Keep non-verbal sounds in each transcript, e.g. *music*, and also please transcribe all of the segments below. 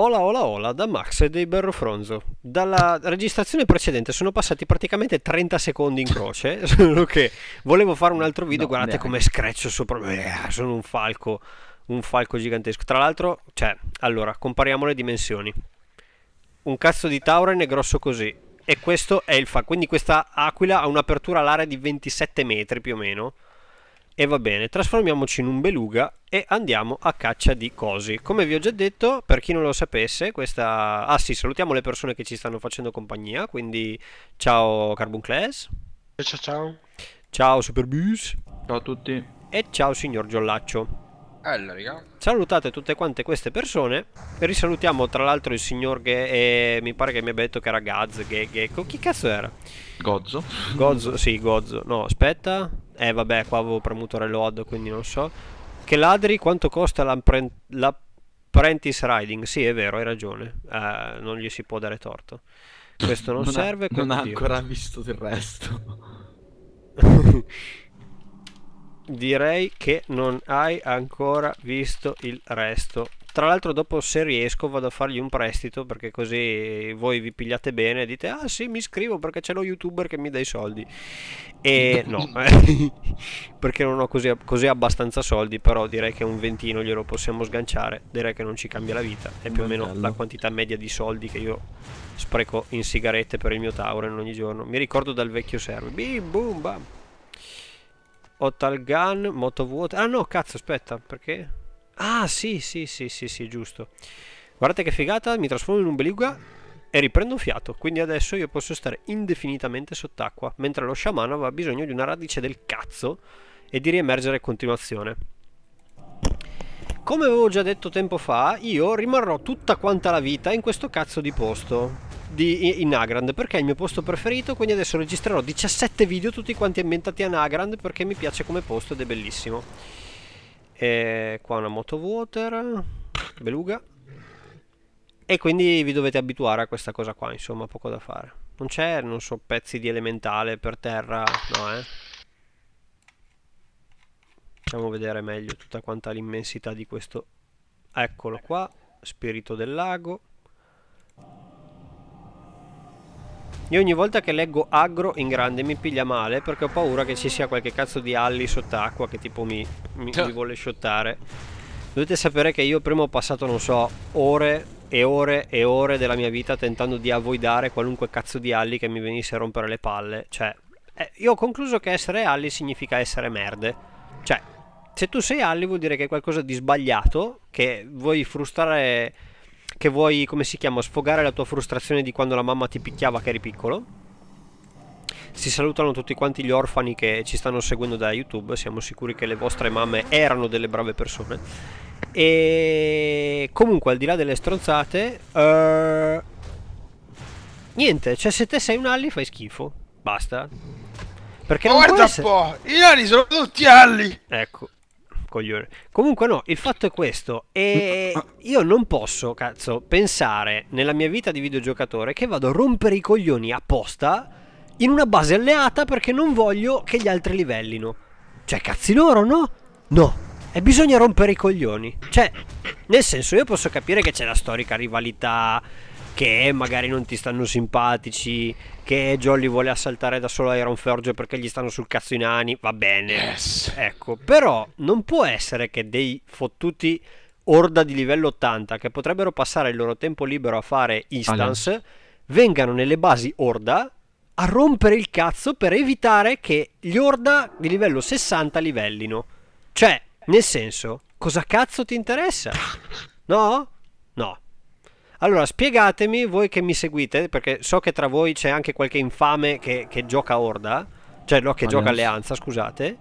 Ola Ola Ola da Max e dei Berro Fronzo. Dalla registrazione precedente sono passati praticamente 30 secondi in croce, *laughs* solo che volevo fare un altro video, no, guardate neanche. come screccio sopra me, eh, sono un falco, un falco gigantesco. Tra l'altro, cioè, allora, compariamo le dimensioni. Un cazzo di Tauren è grosso così e questo è il falco, quindi questa aquila ha un'apertura all'area di 27 metri più o meno e va bene, trasformiamoci in un beluga e andiamo a caccia di cosi. Come vi ho già detto, per chi non lo sapesse, questa... Ah sì, salutiamo le persone che ci stanno facendo compagnia, quindi ciao Carbuncles. Ciao ciao. Ciao Superbus. Ciao a tutti. E ciao signor Bella, raga. Salutate tutte quante queste persone. Risalutiamo tra l'altro il signor che eh, mi pare che mi abbia detto che era Gaz, Gecko. Chi cazzo era? Gozzo. Gozzo, sì, Gozzo. No, aspetta. Eh vabbè, qua avevo premuto reload, quindi non so. Che ladri, quanto costa l'apprentice riding? Sì, è vero, hai ragione. Eh, non gli si può dare torto. Questo non, non serve. Ha, non ha ancora visto il resto. *laughs* Direi che non hai ancora visto il resto tra l'altro dopo se riesco vado a fargli un prestito perché così voi vi pigliate bene e dite ah sì mi iscrivo perché c'è lo youtuber che mi dà i soldi. E *laughs* no, *laughs* perché non ho così, così, abbastanza soldi, però direi che un ventino glielo possiamo sganciare, direi che non ci cambia la vita, è più o meno la quantità media di soldi che io spreco in sigarette per il mio Tauren ogni giorno. Mi ricordo dal vecchio server. Bim, boom, bam. Hotal gun, moto vuota. Ah no, cazzo, aspetta, perché? Ah, sì, sì, sì, sì, sì, giusto. Guardate che figata, mi trasformo in un beluga e riprendo un fiato, quindi adesso io posso stare indefinitamente sott'acqua, mentre lo sciamano aveva bisogno di una radice del cazzo e di riemergere in continuazione. Come avevo già detto tempo fa, io rimarrò tutta quanta la vita in questo cazzo di posto di, in Nagrand perché è il mio posto preferito, quindi adesso registrerò 17 video tutti quanti ambientati a Nagrand perché mi piace come posto ed è bellissimo. E qua una moto water beluga. E quindi vi dovete abituare a questa cosa qua, insomma, poco da fare. Non c'è, non so, pezzi di elementale per terra, no eh. Facciamo vedere meglio tutta quanta l'immensità di questo. Eccolo qua, spirito del lago. Io ogni volta che leggo agro in grande mi piglia male perché ho paura che ci sia qualche cazzo di alli sott'acqua che tipo mi, mi, cioè. mi vuole sciottare. Dovete sapere che io prima ho passato, non so, ore e ore e ore della mia vita tentando di avoidare qualunque cazzo di alli che mi venisse a rompere le palle. Cioè, eh, io ho concluso che essere alli significa essere merde. Cioè, se tu sei alli vuol dire che è qualcosa di sbagliato, che vuoi frustrare che vuoi, come si chiama, sfogare la tua frustrazione di quando la mamma ti picchiava che eri piccolo. Si salutano tutti quanti gli orfani che ci stanno seguendo da YouTube, siamo sicuri che le vostre mamme erano delle brave persone. E comunque al di là delle stronzate, uh... niente, cioè se te sei un alli fai schifo, basta. Perché Ma non guarda un essere... po', i nani sono tutti alli. Ecco coglione. Comunque no, il fatto è questo. E io non posso, cazzo, pensare nella mia vita di videogiocatore che vado a rompere i coglioni apposta in una base alleata perché non voglio che gli altri livellino. Cioè, cazzi loro, no? No. E bisogna rompere i coglioni. Cioè, nel senso, io posso capire che c'è la storica rivalità che magari non ti stanno simpatici, che Jolly vuole assaltare da solo Iron Forge perché gli stanno sul cazzo i nani, va bene. Yes. Ecco, però non può essere che dei fottuti orda di livello 80 che potrebbero passare il loro tempo libero a fare instance allora. vengano nelle basi orda a rompere il cazzo per evitare che gli orda di livello 60 livellino. Cioè, nel senso, cosa cazzo ti interessa? *laughs* No? Allora, spiegatemi voi che mi seguite, perché so che tra voi c'è anche qualche infame che, che gioca Orda, cioè no, che Allianza. gioca Alleanza, scusate.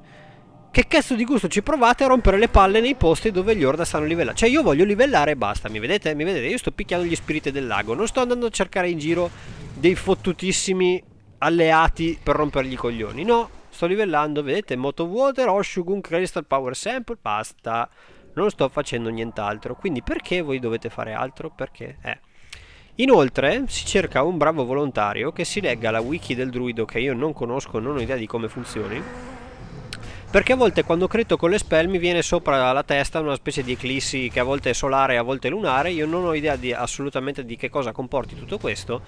Che cazzo di gusto ci provate a rompere le palle nei posti dove gli Orda stanno livellando? Cioè, io voglio livellare e basta, mi vedete? Mi vedete? Io sto picchiando gli spiriti del lago, non sto andando a cercare in giro dei fottutissimi alleati per rompergli i coglioni. No, sto livellando, vedete? Motowater, Oshugun, Crystal Power Sample, basta non sto facendo nient'altro, quindi perché voi dovete fare altro? Perché? Eh. Inoltre si cerca un bravo volontario che si legga la wiki del druido che io non conosco, non ho idea di come funzioni. Perché a volte quando creto con le spell mi viene sopra la testa una specie di eclissi che a volte è solare e a volte è lunare, io non ho idea di, assolutamente di che cosa comporti tutto questo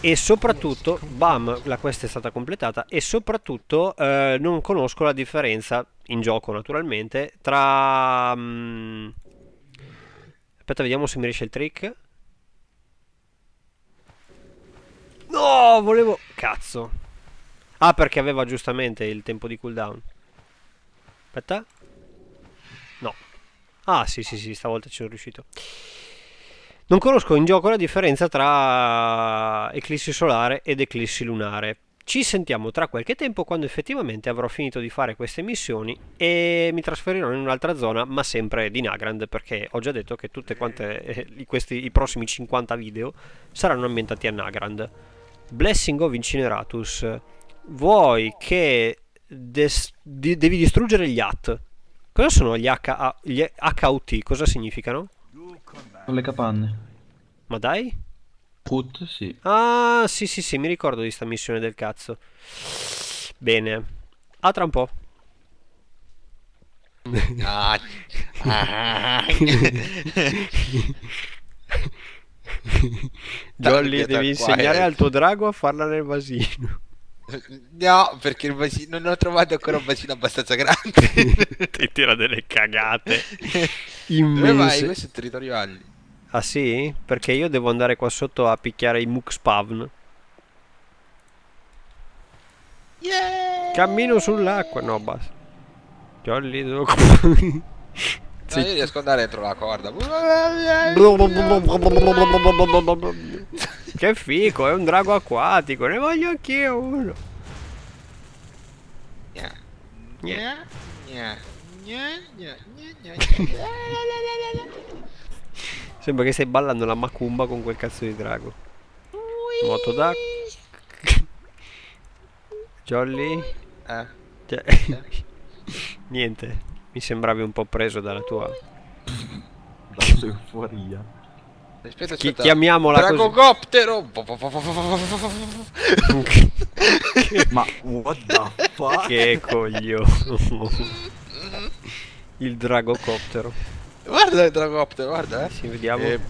e soprattutto, bam, la quest è stata completata e soprattutto eh, non conosco la differenza in gioco naturalmente tra... Mh, mm, aspetta, vediamo se mi riesce il trick. No, volevo... Cazzo. Ah, perché aveva giustamente il tempo di cooldown. Aspetta. No. Ah, sì, sì, sì, stavolta ci sono riuscito. Non conosco in gioco la differenza tra eclissi solare ed eclissi lunare. Ci sentiamo tra qualche tempo quando effettivamente avrò finito di fare queste missioni e mi trasferirò in un'altra zona, ma sempre di Nagrand, perché ho già detto che tutti eh, i prossimi 50 video saranno ambientati a Nagrand. Blessing of Incineratus. Vuoi che des- di- devi distruggere gli HAT? Cosa sono gli, H- gli HUT? Cosa significano? Con le capanne. Ma dai? Put, sì. Ah, sì, sì, sì, mi ricordo di sta missione del cazzo. Bene. A tra un po'. Ah. *laughs* Jolly, devi insegnare eh. al tuo drago a farla nel vasino. No, perché il vasino non ho trovato ancora un vasino abbastanza grande. *laughs* Ti tira delle cagate. Immense. Dove vai? Questo è territorio Alli. Ah sì? Perché io devo andare qua sotto a picchiare i Mook Spawn. Yeah! Cammino sull'acqua. No, basta. Jolly devo... sì. No, io riesco ad andare dentro la corda. che fico, è un drago acquatico. Ne voglio anch'io uno. Yeah. Yeah. Yeah. Yeah. Yeah. Yeah. Yeah. Sembra che stai ballando la macumba con quel cazzo di drago. Ui. Moto da... *laughs* Jolly? Eh. Cioè... eh. *laughs* Niente, mi sembravi un po' preso dalla tua... euforia. Aspetta, aspetta. Chi chiamiamola Dragogoptero! Così. *laughs* Ma what the fuck? Che coglione. Il dragocoptero. Guarda il dragopter, guarda. Eh. Sì, vediamo. E...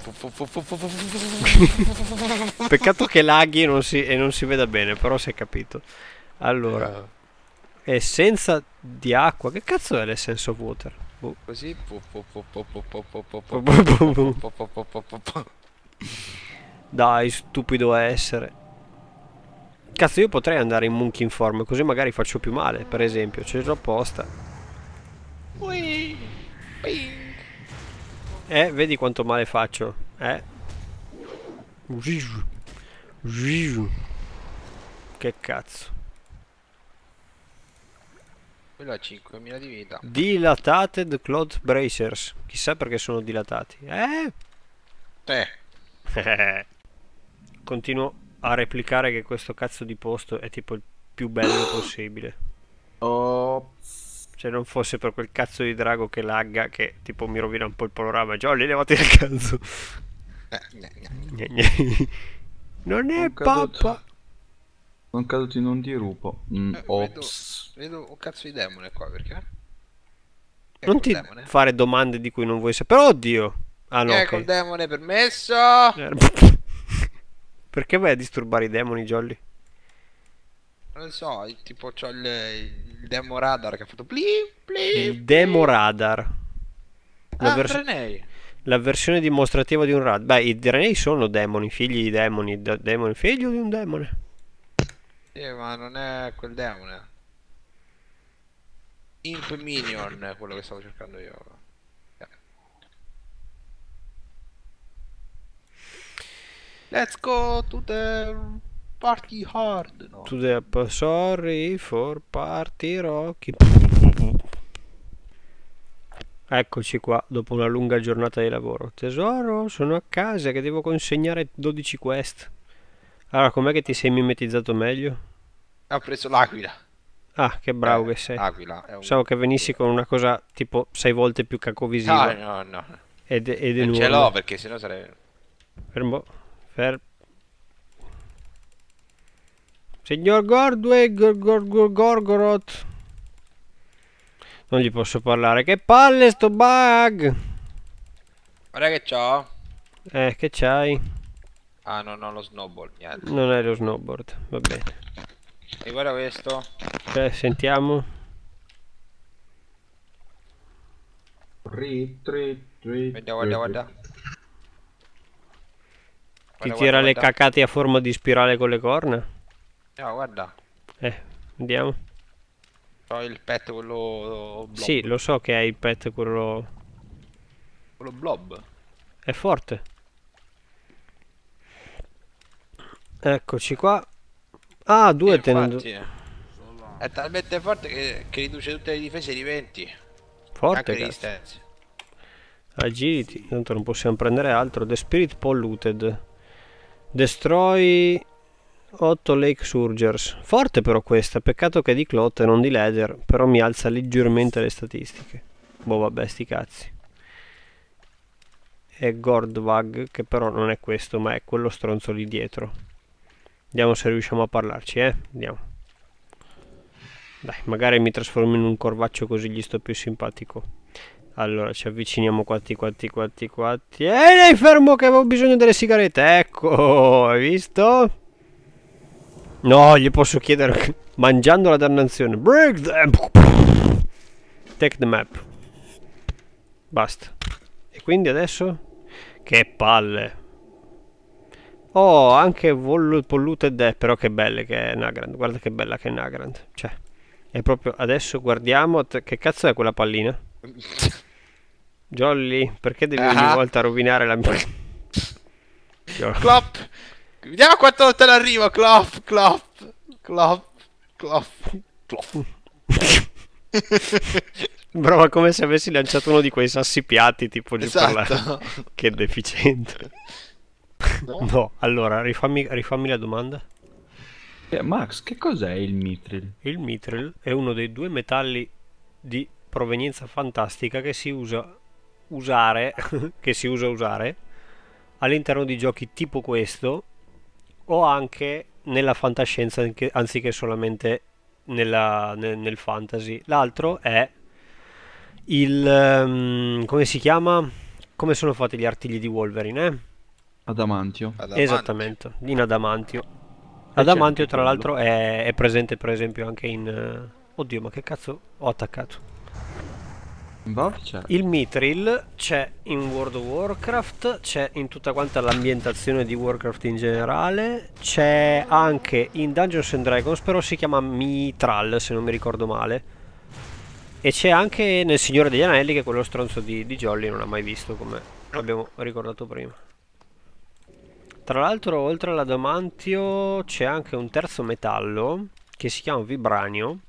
Peccato che laghi e non, si, e non si veda bene, però si è capito. Allora. Uh. Essenza di acqua. Che cazzo è l'essenza water? Boh. Così. Dai, stupido essere. Cazzo, io potrei andare in Monkey form, così magari faccio più male, per esempio. C'è già apposta. Ui. Ui. Eh, vedi quanto male faccio. Eh. Che cazzo. Quello ha 5.000 di vita. Dilatated Cloth Bracers. Chissà perché sono dilatati. Eh? Te. *laughs* Continuo a replicare che questo cazzo di posto è tipo il più bello possibile. Oh. Se cioè, non fosse per quel cazzo di drago che lagga, che tipo mi rovina un po' il panorama. Jolly, levati il cazzo. Eh, non è pappa. Sono caduto in un dirupo. Mm, eh, ops. Vedo, vedo, un cazzo di demone qua perché. È ecco, non ti demone. fare domande di cui non vuoi sapere. Però oddio. Ah no. Ecco okay. il demone permesso. Eh, *laughs* perché vai a disturbare i demoni, Jolly? non so, tipo c'ho il, il demo radar che ha fatto plim, plim, Il demo radar. La, ah, vers- la versione dimostrativa di un radar. Beh, i Drenei sono demoni, figli di demoni, da- demoni, figlio di un demone. Sì, ma non è quel demone. Imp Minion è quello che stavo cercando io. Let's go to the party hard. No. To the app, uh, sorry for party rocky. Eccoci qua, dopo una lunga giornata di lavoro. Tesoro, sono a casa che devo consegnare 12 quest. Allora, com'è che ti sei mimetizzato meglio? Ho preso l'aquila. Ah, che bravo eh, che sei. L'aquila. Un... Pensavo che venissi con una cosa tipo 6 volte più cacovisiva. No, ah, no, no. Ed, ed non ce l'ho perché sennò sarebbe... Fermo. Fermo. Signor Gordway, Gorgoroth. Non gli posso parlare. Che palle sto bug! Guarda che c'ho. Eh, che c'hai? Ah, non ho lo snowboard, niente. Non è lo snowboard, va bene. E guarda questo. Eh, sentiamo. Ri, tri, tri, guarda, guarda, guarda. Ti tira le cacate a forma di spirale con le corna? No, guarda. Eh, andiamo. Ho il pet quello blob. Sì, lo so che hai il pet quello... Quello blob. È forte. Eccoci qua. Ah, due eh, tenendo. Infatti, è talmente forte che, che, riduce tutte le difese di 20. Forte, Anche Agility, tanto non possiamo prendere altro. The Spirit Polluted. Destroy 8 Lake Surgers. Forte però questa, peccato che è di Clot e non di Leder, però mi alza leggermente le statistiche. Boh vabbè, sti cazzi. E Gordvag, che però non è questo, ma è quello stronzo lì dietro. Vediamo se riusciamo a parlarci, eh? Andiamo. Dai, magari mi trasformo in un corvaccio così gli sto più simpatico. Allora, ci avviciniamo quanti, quanti, quanti, quatti. Ehi, fermo che avevo bisogno delle sigarette. Ecco, hai visto? No, gli posso chiedere mangiando la dannazione. Break them. Take the map. Basta. E quindi adesso? Che palle. Oh, anche Polluted è, però che belle che è Nagrand. Guarda che bella che è Nagrand. Cioè, è proprio adesso guardiamo che cazzo è quella pallina? Jolly, perché devi ah. ogni volta rovinare la mia *laughs* Clop Vediamo quanto te l'arrivo, Clop, Clop, Clop, Clop, Clop. *laughs* Brava come se avessi lanciato uno di quei sassi piatti tipo giù esatto. la... *laughs* Che deficiente. No. no, allora rifammi, rifammi la domanda. Eh, Max, che cos'è il mitril? Il mitril è uno dei due metalli di provenienza fantastica che si usa usare, *laughs* che si usa usare all'interno di giochi tipo questo o anche nella fantascienza anziché solamente nella, nel, nel, fantasy. L'altro è il... Um, come si chiama? Come sono fatti gli artigli di Wolverine? Eh? Adamantio. Adamantio. Esattamente, in Adamantio. Adamantio tra l'altro è, è presente per esempio anche in... Uh, oddio ma che cazzo ho attaccato? Boh, certo. Il mithril c'è in World of Warcraft, c'è in tutta quanta l'ambientazione di Warcraft in generale, c'è anche in Dungeons and Dragons, però si chiama mitral se non mi ricordo male. E c'è anche nel Signore degli Anelli che quello stronzo di, di Jolly non ha mai visto come abbiamo ricordato prima. Tra l'altro oltre all'adamantio c'è anche un terzo metallo che si chiama vibranio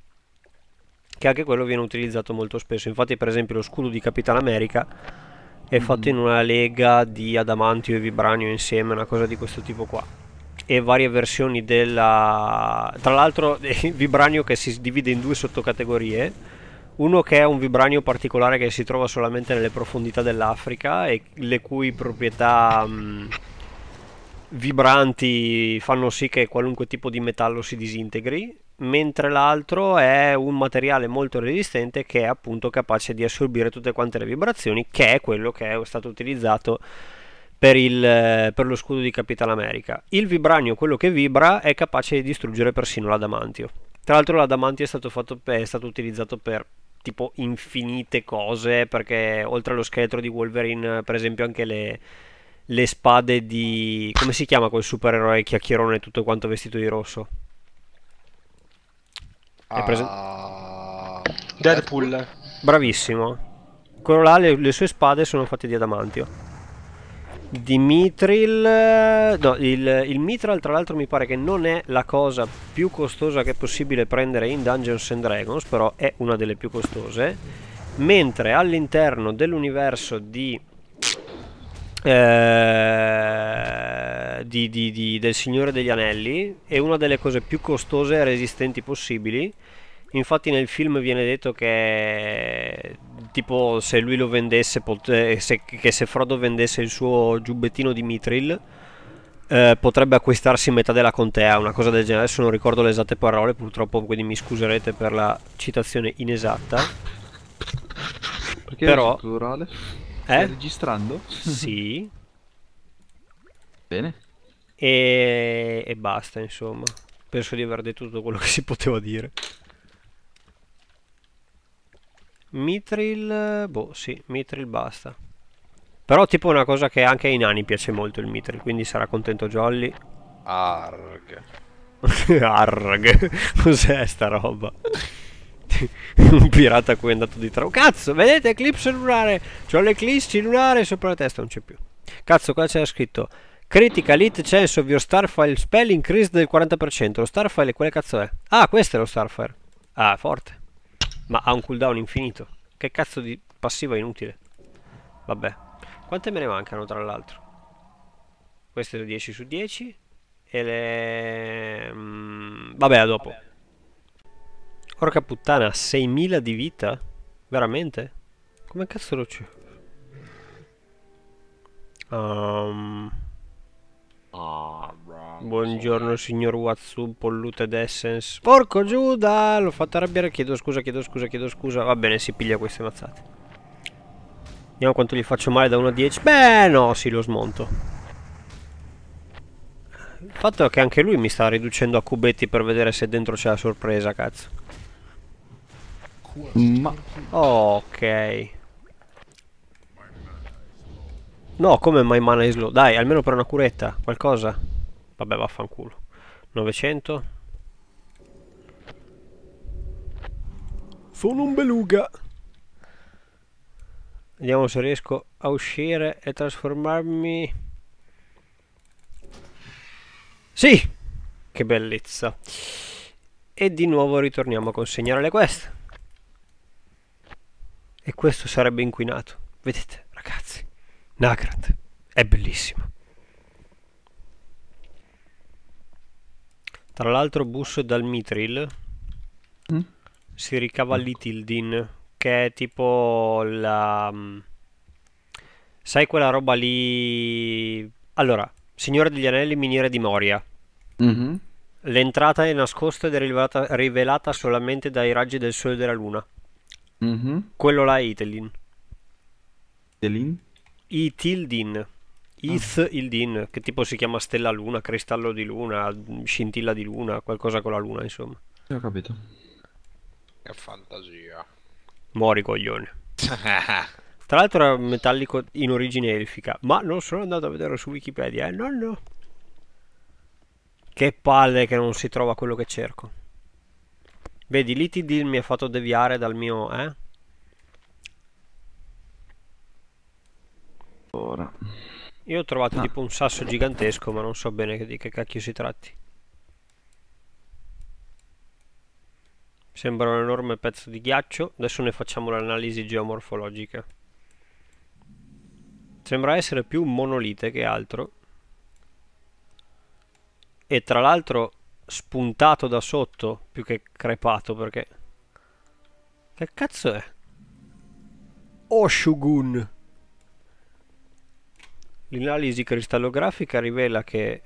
che anche quello viene utilizzato molto spesso. Infatti, per esempio, lo scudo di Capitan America è fatto mm-hmm. in una lega di adamantio e vibranio insieme, una cosa di questo tipo qua. E varie versioni della. Tra l'altro, *laughs* vibranio che si divide in due sottocategorie. Uno che è un vibranio particolare che si trova solamente nelle profondità dell'Africa e le cui proprietà mh, mm, vibranti fanno sì che qualunque tipo di metallo si disintegri mentre l'altro è un materiale molto resistente che è appunto capace di assorbire tutte quante le vibrazioni, che è quello che è stato utilizzato per, il, per lo scudo di Capitan America. Il vibranio, quello che vibra, è capace di distruggere persino l'adamantio. Tra l'altro l'adamantio è stato, fatto, è stato utilizzato per tipo infinite cose, perché oltre allo scheletro di Wolverine, per esempio, anche le, le spade di... come si chiama quel supereroe chiacchierone tutto quanto vestito di rosso? È presen- ah. Deadpool. Bravissimo. Quello là, le, le, sue spade sono fatte di adamantio. Dimitril... No, il, il Mitral tra l'altro mi pare che non è la cosa più costosa che è possibile prendere in Dungeons and Dragons, però è una delle più costose. Mentre all'interno dell'universo di eh, di, di, di, del Signore degli Anelli è una delle cose più costose e resistenti possibili. Infatti nel film viene detto che tipo se lui lo vendesse, pot- eh, se, che se Frodo vendesse il suo giubbettino di Mitril eh, potrebbe acquistarsi metà della contea, una cosa del genere. Adesso non ricordo le esatte parole, purtroppo quindi mi scuserete per la citazione inesatta. Perché Però... è plurale? Eh? Stai registrando? Sì. *laughs* Bene. E... e basta, insomma. Penso di aver detto tutto quello che si poteva dire. Mitril, boh, sì, Mitril basta. Però tipo una cosa che anche ai nani piace molto il Mitril, quindi sarà contento Jolly. Arg. *laughs* Arg. *laughs* Cos'è sta roba? *laughs* un pirata a cui è andato di tra. Oh, cazzo, vedete, eclipse lunare. C'ho l'eclipse lunare sopra la testa, non c'è più. Cazzo, qua c'era scritto. Critica lit chance of your starfile spell increase del 40%. Lo starfile, quale cazzo è? Ah, questo è lo starfire. Ah, forte. Ma ha un cooldown infinito. Che cazzo di passiva inutile. Vabbè. Quante me ne mancano, tra l'altro? Queste sono 10 su 10. E le... Mm, vabbè, a dopo. Vabbè. Porca puttana, 6.000 di vita? Veramente? Come cazzo lo c'è? Um... Ehm. Buongiorno signor Watsu, polluted essence. Porco Giuda, l'ho fatto arrabbiare, chiedo scusa, chiedo scusa, chiedo scusa. Va bene, si piglia queste mazzate. Vediamo quanto gli faccio male da 1 a 10. Beh, no, sì, lo smonto. Il fatto è che anche lui mi sta riducendo a cubetti per vedere se dentro c'è la sorpresa, cazzo. Ma... Ok. No, come mai mana is low? Dai, almeno per una curetta, qualcosa. Vabbè, vaffanculo. 900. Sono un beluga. Vediamo se riesco a uscire e trasformarmi... Sì! Che bellezza. E di nuovo ritorniamo a consegnare le quest e questo sarebbe inquinato. Vedete, ragazzi, Nacrat è bellissimo. Tra l'altro Bus dal Mitril mm? si ricava l'Itildin, che è tipo la... Mm, sai quella roba lì... Allora, Signore degli Anelli, Miniere di Moria. Mm-hmm. L'entrata è nascosta ed è rivelata, rivelata solamente dai raggi del sole e della luna. Mm-hmm. Quello là è Itelin. Itelin? Itildin. Ah. Ith ah. Ildin, che tipo si chiama stella luna, cristallo di luna, scintilla di luna, qualcosa con la luna, insomma. Ho capito. Che fantasia. Muori coglione. *laughs* Tra l'altro era metallico in origine elfica, ma non sono andato a vedere su Wikipedia, eh? No, no. Che palle che non si trova quello che cerco. Vedi, l'ITD mi ha fatto deviare dal mio... eh? Ora. Io ho trovato ah. tipo un sasso gigantesco, ma non so bene di che cacchio si tratti. Sembra un enorme pezzo di ghiaccio. Adesso ne facciamo l'analisi geomorfologica. Sembra essere più un monolite che altro. E tra l'altro spuntato da sotto più che crepato perché che cazzo è? Oshugun l'analisi cristallografica rivela che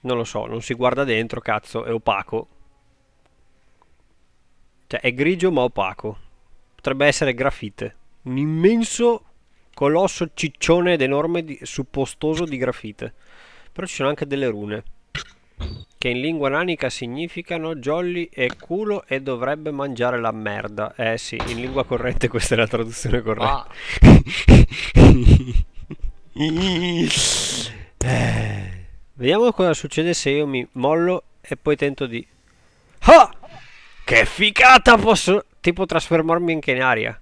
non lo so, non si guarda dentro, cazzo, è opaco cioè è grigio ma opaco potrebbe essere grafite un immenso colosso ciccione ed enorme di, suppostoso di grafite però ci sono anche delle rune che in lingua nanica significano jolly e culo e dovrebbe mangiare la merda. Eh sì, in lingua corrente questa è la traduzione corretta. Ah. *laughs* eh. Vediamo cosa succede se io mi mollo e poi tento di... Ah! Che figata posso... Tipo trasformarmi anche in aria.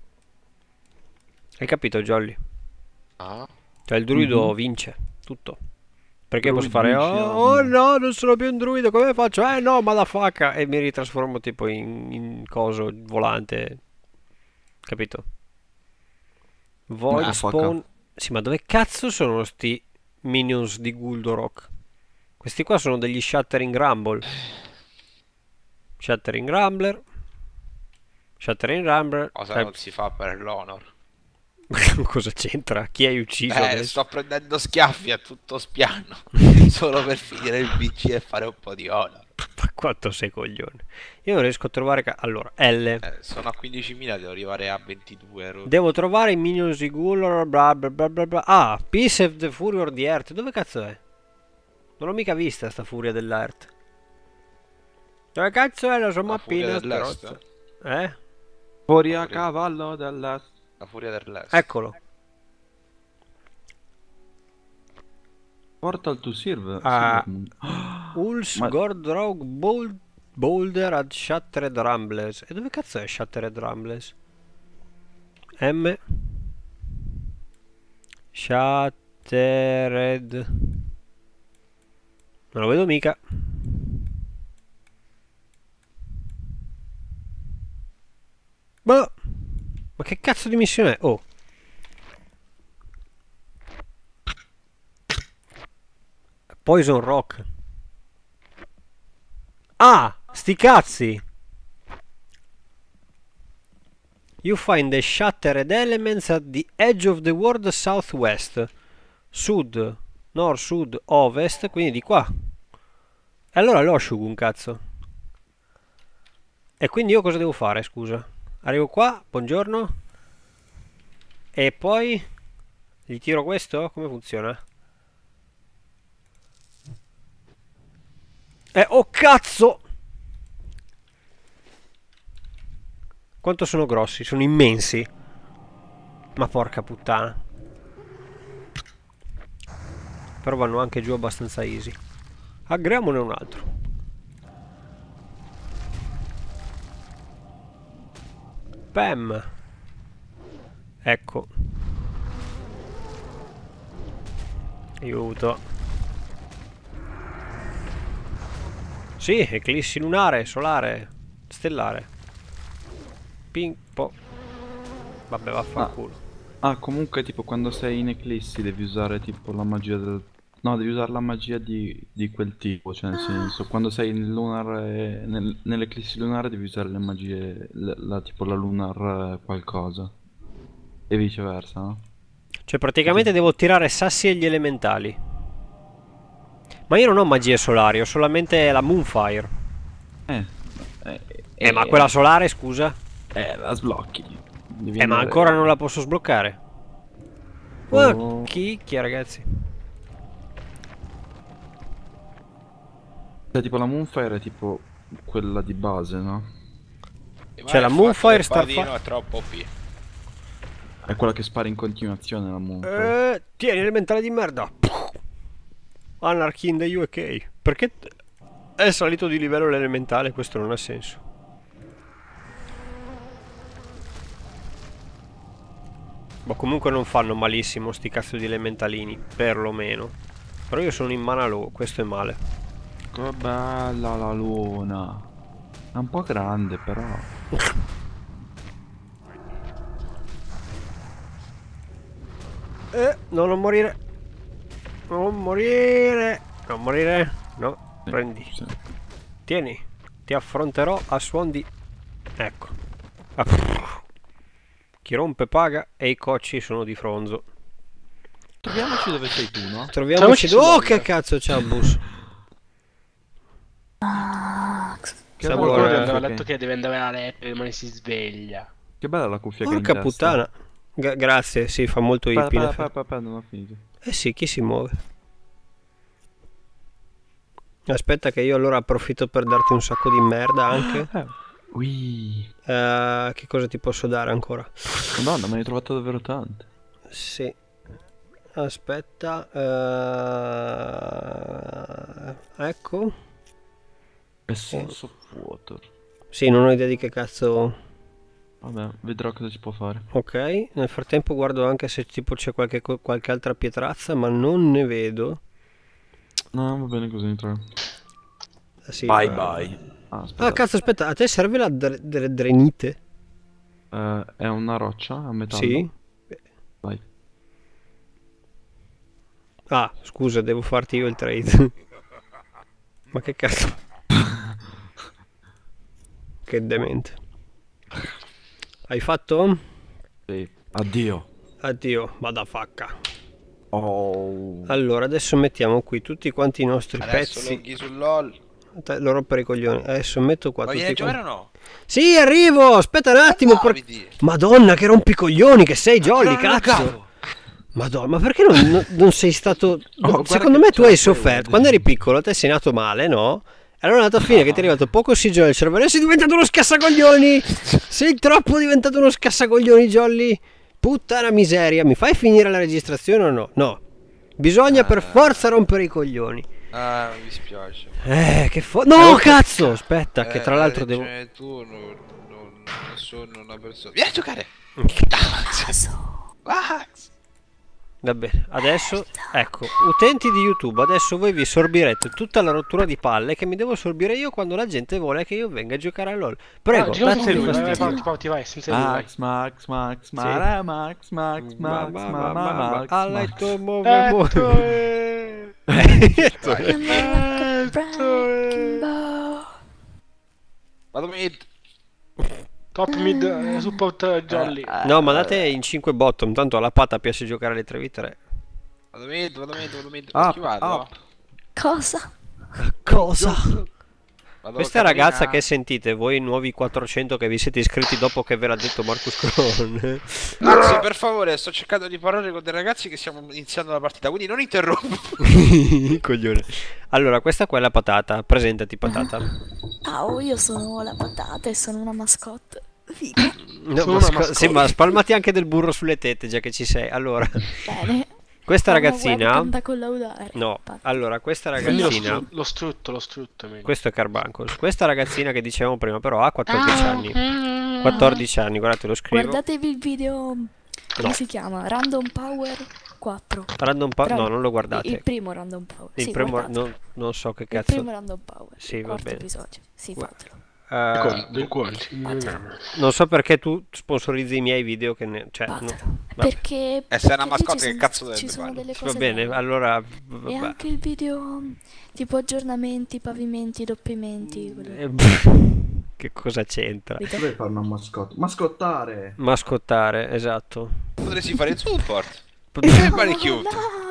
Hai capito, Jolly? Ah. Cioè il druido mm -hmm. vince tutto. Perché Druid posso fare, oh, oh, no, non sono più un druido, come faccio? Eh no, ma la facca! E mi ritrasformo tipo in, in coso, volante. Capito? Void ah, spawn... Fuck. Sì, ma dove cazzo sono sti minions di Guldorok? Questi qua sono degli Shattering Rumble. Shattering Rambler. Shattering Rambler. Cosa Tre... non si fa per l'honor? *laughs* Cosa c'entra? Chi hai ucciso? Eh, adesso? sto prendendo schiaffi a tutto spiano *laughs* solo per finire il PC e fare un po' di honor. Ma quanto sei coglione? Io non riesco a trovare. Allora, L. Eh, sono a 15.000, devo arrivare a 22 euro. Devo trovare i Minions di Gullor. Bla bla bla bla bla. Ah, Peace of the Furior di Earth. Dove cazzo è? Non l'ho mica vista sta furia dell'Art. Dove cazzo è la sua mappina? Eh? Furia cavallo dell'Art. La furia dell'est. Eccolo. Portal to Sirve. Ah. Uh, *gasps* Uls Ma... Gordrog Bold, Boulder at Shattered Rambles. E dove cazzo è Shattered Rambles? M. Shattered. Non lo vedo mica. Boh. Ma che cazzo di missione è? Oh! Poison Rock. Ah! Sti cazzi! You find the shattered elements at the edge of the world southwest. Sud, nord, sud, ovest, quindi di qua. E allora un cazzo. E quindi io cosa devo fare, scusa? arrivo qua buongiorno e poi gli tiro questo come funziona eh oh cazzo quanto sono grossi sono immensi ma porca puttana però vanno anche giù abbastanza easy Aggriamone un altro Pam. Ecco. Aiuto. Sì, eclissi lunare, solare, stellare. Ping, po. Vabbè, vaffanculo. Ah. ah, comunque tipo quando sei in eclissi devi usare tipo la magia del No, devi usare la magia di, di quel tipo, cioè nel senso, ah. quando sei nel lunar, eh, nel, nell'eclissi lunare devi usare le magie, la, la, tipo la lunar eh, qualcosa. E viceversa, no? Cioè praticamente sì. devo tirare sassi e gli elementali. Ma io non ho magie solari, ho solamente la Moonfire. Eh, eh, eh, eh ma quella solare, scusa? Eh, la sblocchi. Devi eh, andare... ma ancora non la posso sbloccare. Oh, oh chicchia, ragazzi. Cioè tipo la Moonfire è tipo quella di base, no? Cioè, la Moonfire sta Starfire è troppo OP. È quella che spara in continuazione la Moonfire. Eh, tieni elementare di merda. Anarchy in the UK. Perché è salito di livello l'elementale? Questo non ha senso. Ma comunque non fanno malissimo sti cazzo di elementalini, perlomeno. Però io sono in mana low, questo è male. Ecco, che bella la luna. È un po' grande però. Eh, non morire. Non morire. Non morire. No, sì, prendi. Sì. Tieni. Ti affronterò a suon di... Ecco. Ah. Chi rompe paga e i cocci sono di fronzo. Troviamoci dove sei tu, no? Troviamoci, Troviamoci dove... Oh, che cazzo c'è un bus. *laughs* Che Sabor, eh, andava okay. detto che deve andare a letto e domani si sveglia. Che bella la cuffia Porca che Porca puttana. G- grazie, si sì, fa molto hippie. Pa, pa, pa, pa, non Eh sì, chi si muove? Aspetta che io allora approfitto per darti un sacco di merda anche. uh, che cosa ti posso dare ancora? Madonna, me ne hai trovato davvero tante. Sì. Aspetta. Uh... Ecco. È senso vuoto. Sì, non ho idea di che cazzo... Vabbè, vedrò cosa si può fare. Ok, nel frattempo guardo anche se tipo c'è qualche, qualche, altra pietrazza, ma non ne vedo. No, va bene così, entra. Ah, sì, bye va. Eh. bye. Ah, ah, cazzo, aspetta, a te serve la dre drenite? Uh, è una roccia a metà. Sì. Vai. Ah, scusa, devo farti io il trade. *laughs* ma che cazzo. Che demente. Hai fatto? Sì. Addio. Addio, vada a facca. Oh. Allora, adesso mettiamo qui tutti quanti i nostri adesso pezzi. Loghi su LOL. lo rompere i coglioni. Adesso metto qua Ma tutti vieni a no? Sì, arrivo! Aspetta un attimo. Per... Madonna, che rompi i coglioni, che sei, Jolly, cazzo! Madonna, ma perché non, non sei stato... oh, secondo me tu hai sofferto. Quando eri piccolo, te sei nato male, no? Allora è andato a fine che ti è arrivato poco ossigeno al cervello e sei diventato uno scassacoglioni! Sei troppo diventato uno scassacoglioni, Jolly! Puttana miseria, mi fai finire la registrazione o no? No. Bisogna per ah. forza rompere i coglioni. Ah, mi dispiace. Eh, che fo... No, cazzo! Aspetta, eh, che tra l'altro devo... Cioè, tu non, non, non sono una persona... Vieni a giocare! Cazzo! Max! Va bene, adesso, ecco, utenti di YouTube, adesso voi vi sorbirete tutta la rottura di palle che mi devo sorbire io quando la gente vuole che io venga a giocare a LOL. Prego, no, date lui, eh, vai, vai, vai, senza Max, Max, Max, Mara, Max, Max, mm, Max, Max, Alla tua muove, muove. *laughs* Vado mid. Top mid ah. eh, support eh, jolly. Ah. No, ma mandate in 5 bottom, tanto alla patta piace giocare le 3v3. Vado mid, vado mid, vado mid. Ah, Cosa? Cosa? Vado Questa Caterina... ragazza che sentite voi nuovi 400 che vi siete iscritti dopo che ve l'ha detto Marcus Cron. Anzi, *laughs* per favore, sto cercando di parlare con dei ragazzi che stiamo iniziando la partita, quindi non interrompo. *laughs* Coglione. Allora, questa qua è la patata. Presentati patata. Ciao, ah, oh, io sono la patata e sono una mascotte. Figa. No, masco mascotte. Sì, ma spalmati anche del burro sulle tette, già che ci sei. Allora. Bene. Questa ragazzina. No, allora, questa ragazzina. Lo, lo strutto, lo strutto. Amico. Questo è Carbuncles. Questa ragazzina che dicevamo prima, però, ha 14 ah, anni. 14 anni, guardate, lo scrivo. Guardatevi il video. Come si chiama? Random Power 4. Random Power? No, non lo guardate. Il primo Random Power. Il sì, primo. Non, non so che cazzo. Il primo Random Power. Sì, va bene. Episodio. Sì, fatelo. Uh, non so perché tu sponsorizzi i miei video che ne... cioè, no, perché, perché se è una mascotte che cazzo deve ci va bene belle. allora e anche il video tipo aggiornamenti pavimenti doppimenti. Mm, eh, *laughs* che cosa c'entra dovrei fare una mascotte mascottare mascottare esatto potresti fare il support mi *laughs* fa, no, no,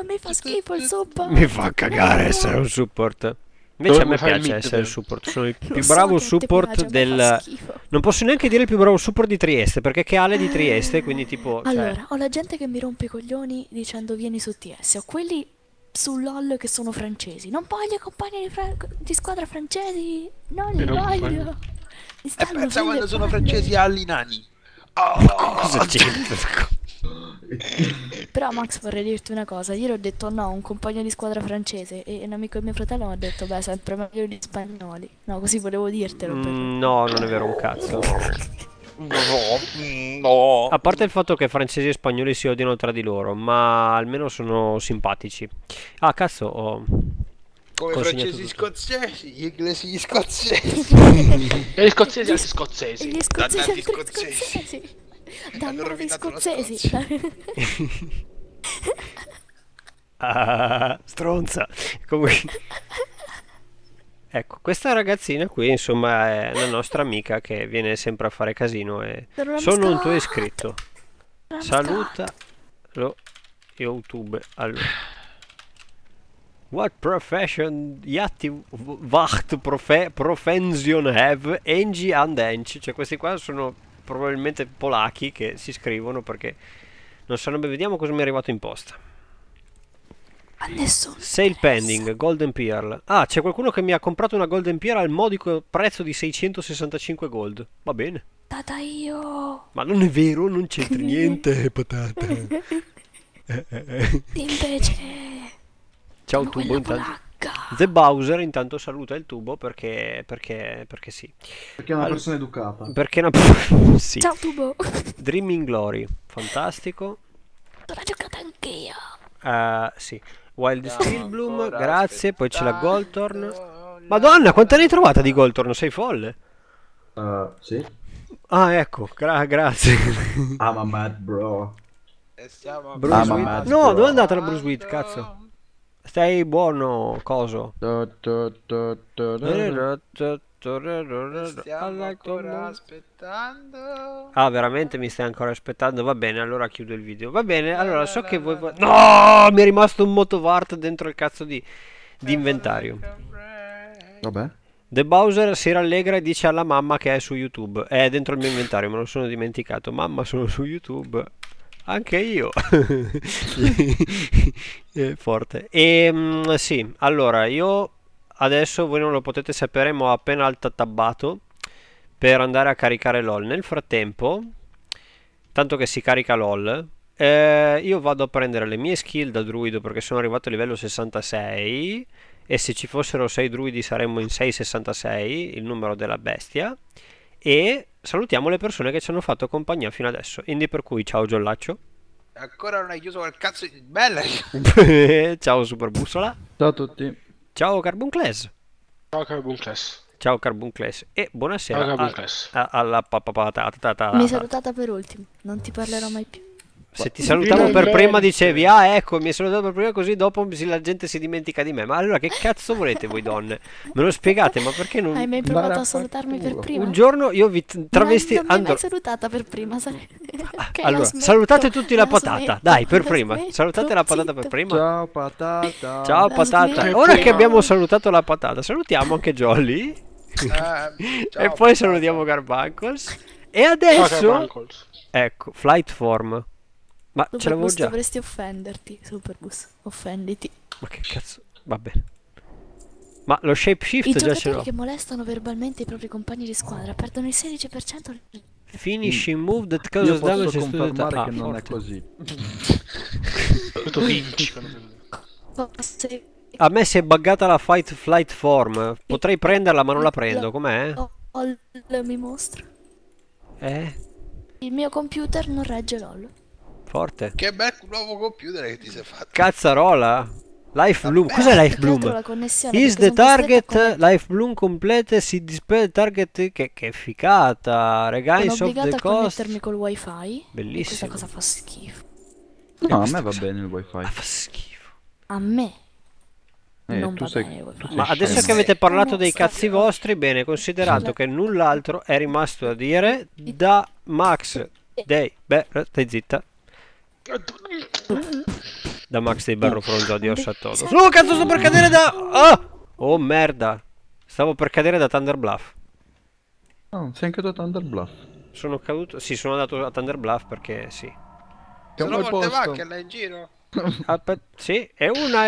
mi fa schifo il support mi fa cagare no. essere un support Invece Dovevo a me piace essere il support, *laughs* sono il più so bravo support del... Non posso neanche dire il più bravo support di Trieste, perché che Ale di eh, Trieste, quindi tipo... Cioè... Allora, ho la gente che mi rompe i coglioni dicendo vieni su TS, ho quelli su LOL che sono francesi, non voglio compagni di, fra... di squadra francesi, non li voglio. Mi e eh, pensa quando sono francesi allinani. Oh, cosa c'entra? Però Max vorrei dirti una cosa, ieri ho detto no un compagno di squadra francese e un amico di mio fratello mi ha detto beh sempre meglio gli spagnoli. No, così volevo dirtelo. Mm, no, non è vero un cazzo. No, no. A parte il fatto che francesi e spagnoli si odiano tra di loro, ma almeno sono simpatici. Ah, cazzo, oh. Come francesi scozzesi, gli inglesi gli scozzesi. e gli scozzesi gli scozzesi. E gli scozzesi, gli scozzesi. *laughs* da nuovi scozzesi. ah, *laughs* stronza. Comunque... Ecco, questa ragazzina qui, insomma, è la nostra amica che viene sempre a fare casino e sono un tuo iscritto. Saluta lo YouTube. Allora. What profession Yatti Wacht profe, Profension have Engie and Ench? Cioè questi qua sono probabilmente polacchi che si scrivono perché non sanno bene. Vediamo cosa mi è arrivato in posta. A nessuno. Sale pending, Golden Pearl. Ah, c'è qualcuno che mi ha comprato una Golden Pearl al modico prezzo di 665 gold. Va bene. Tata io. Ma non è vero, non c'entri niente, eh, patata. *laughs* eh, eh, eh. Invece. Ciao, tu, buon tanto. Luca. The Bowser intanto saluta il tubo perché, perché, perché sì. Perché è una All... persona educata. Perché è una... *laughs* sì. Ciao tubo. *laughs* Dreaming Glory, fantastico. L'ho giocata anch'io. Uh, sì. Wild Steel Bloom, grazie. Poi c'è la Goldthorn. Madonna, quanta ne hai trovata di Goldthorn? Sei folle? Uh, sì. Ah, ecco, gra grazie. I'm a mad bro. Bruce I'm a mad bro. No, dove è andata la Bruce Witt, ah, cazzo? Stai buono, coso. Stiamo ancora aspettando. Ah, veramente mi stai ancora aspettando? Va bene, allora chiudo il video. Va bene, allora so che voi... No, mi è rimasto un motovart dentro il cazzo di, di inventario. Vabbè. The Bowser si rallegra e dice alla mamma che è su YouTube. È dentro il mio inventario, me lo sono dimenticato. Mamma, sono su YouTube. Anche io. *laughs* Eh, forte. E ehm, sì, allora io adesso voi non lo potete sapere, ma ho appena altatabbato per andare a caricare LOL. Nel frattempo, tanto che si carica LOL, eh, io vado a prendere le mie skill da druido perché sono arrivato a livello 66 e se ci fossero 6 druidi saremmo in 666, il numero della bestia e salutiamo le persone che ci hanno fatto compagnia fino adesso. Quindi per cui ciao Giallaccio. Ancora non hai chiuso quel cazzo di bella. *laughs* ciao Superbussola. Ciao a tutti. Ciao Carbunclass. Ciao Carbunclass. Ciao Carbunclass e buonasera ciao, Carbunclass. alla papapata. Mi salutata per ultimo, non ti parlerò mai più. Se ti salutavo per prima dicevi ah ecco mi hai salutato per prima così dopo la gente si dimentica di me. Ma allora che cazzo volete voi donne? *laughs* Me lo spiegate ma perché non... Hai mai provato a salutarmi per prima? Un giorno io vi travesti... Non, non andro... mi hai salutata per prima. Sare... Ah, *laughs* okay, allora salutate tutti la, la patata. Dai per prima. Salutate la patata per prima. Ciao patata. Ciao la patata. Smetto. Ora che abbiamo salutato la patata salutiamo anche Jolly. Eh, *laughs* ciao, e poi salutiamo Garbuncles. E adesso... Ciao, Garbuncles. Ecco, flight form. Ma Superbus, ce l'avevo già. Dovresti offenderti, Superbus. Offenditi. Ma che cazzo? Va bene. Ma lo shapeshift già ce l'ho. I che molestano verbalmente i propri compagni di squadra perdono il 16% Finishing move that causes damage to the ah, non forte. è così. *laughs* Tutto vinci. A me si è buggata la fight flight form. Potrei prenderla, ma non la prendo. Com'è? LOL mi mostra. Eh? Il mio computer non regge LOL. Forte. Che bel nuovo computer che ti sei fatto. Cazzarola. Life Bloom, cos'è Life Bloom? Is the target eh, Life Bloom complete si display target che, che figata, ragazzi, sono obbligata a cost. connettermi col wifi. Bellissimo. Questa cosa fa schifo. No, a me va bene il wifi. Ah, fa schifo. A me eh, non tu sei, bene Ma adesso eh, che avete eh. parlato dei cazzi vostri, bene, considerato che null'altro è rimasto a dire da Max Day. Beh, stai zitta. Da Max dei Barro Fronzo, adios a todos. No, oh, cazzo, sto per cadere da... Ah! Oh, merda. Stavo per cadere da Thunder Bluff. Oh, sei anche tu a Thunder Bluff. Sono caduto... Sì, sono andato a Thunder Bluff perché sì. Sono molte posto. macchine là in giro. Ah, sì, è una...